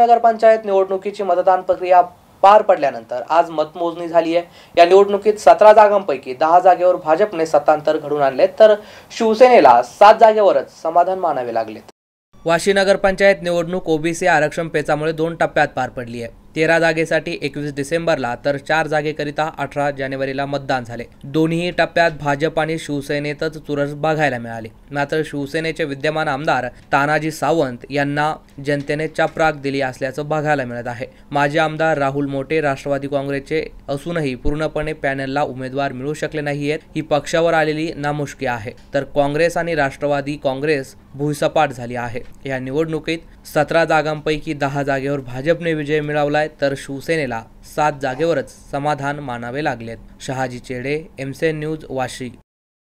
नगर पंचायत निवडणुकीची मतदान प्रक्रिया पार पडल्यानंतर आज मतमोजणी झाली आहे या निवडणुकीत सतरा जागांपैकी दहा जागेवर भाजपने सत्तांतर घडून आणले तर शिवसेनेला सात जागेवरच समाधान मानावे लागले वाशी पंचायत निवडणूक ओबीसी आरक्षण पेचामुळे दोन टप्प्यात पार पडली आहे तेरा जागेसाठी एकवीस डिसेंबरला तर चार जागेकरिता अठरा जानेवारीला मतदान झाले दोन्ही टप्प्यात भाजप आणि शिवसेनेतच चुरस बघायला मिळाली मात्र शिवसेनेचे विद्यमान आमदार तानाजी सावंत यांना जनतेने चपराक दिली असल्याचं बघायला मिळत आहे माजी आमदार राहुल मोटे राष्ट्रवादी काँग्रेसचे असूनही पूर्णपणे पॅनलला उमेदवार मिळू शकले नाहीयेत ही पक्षावर आलेली नामुष्की आहे तर काँग्रेस आणि राष्ट्रवादी काँग्रेस भुईसपाट झाली आहे या निवडणुकीत सतरा जागांपैकी दहा जागेवर भाजपने विजय मिळवलाय तर शिवसेनेला सात जागेवरच समाधान मानावे लागलेत शहाजी चेडे एमसीएन न्यूज वाशी